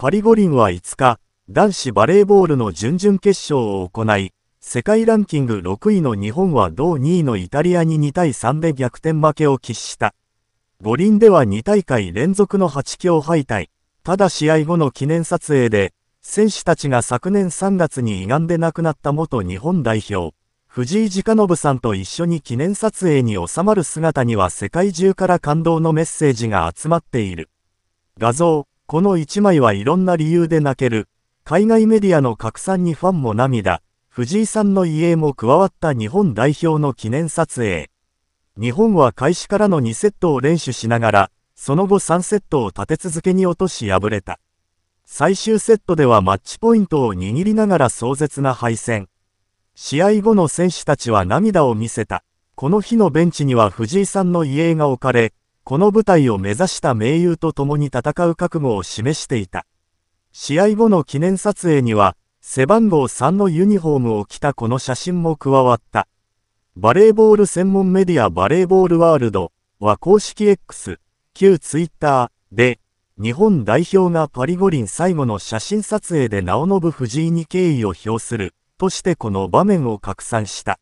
パリ五輪は5日、男子バレーボールの準々決勝を行い、世界ランキング6位の日本は同2位のイタリアに2対3で逆転負けを喫した。五輪では2大会連続の8強敗退。ただ試合後の記念撮影で、選手たちが昨年3月に胃がんで亡くなった元日本代表、藤井直信さんと一緒に記念撮影に収まる姿には世界中から感動のメッセージが集まっている。画像この1枚はいろんな理由で泣ける。海外メディアの拡散にファンも涙。藤井さんの遺影も加わった日本代表の記念撮影。日本は開始からの2セットを練習しながら、その後3セットを立て続けに落とし敗れた。最終セットではマッチポイントを握りながら壮絶な敗戦。試合後の選手たちは涙を見せた。この日のベンチには藤井さんの遺影が置かれ、この舞台を目指した盟友と共に戦う覚悟を示していた。試合後の記念撮影には、背番号3のユニフォームを着たこの写真も加わった。バレーボール専門メディアバレーボールワールドは公式 X、旧 Twitter で、日本代表がパリ五輪最後の写真撮影で直信藤井に敬意を表するとしてこの場面を拡散した。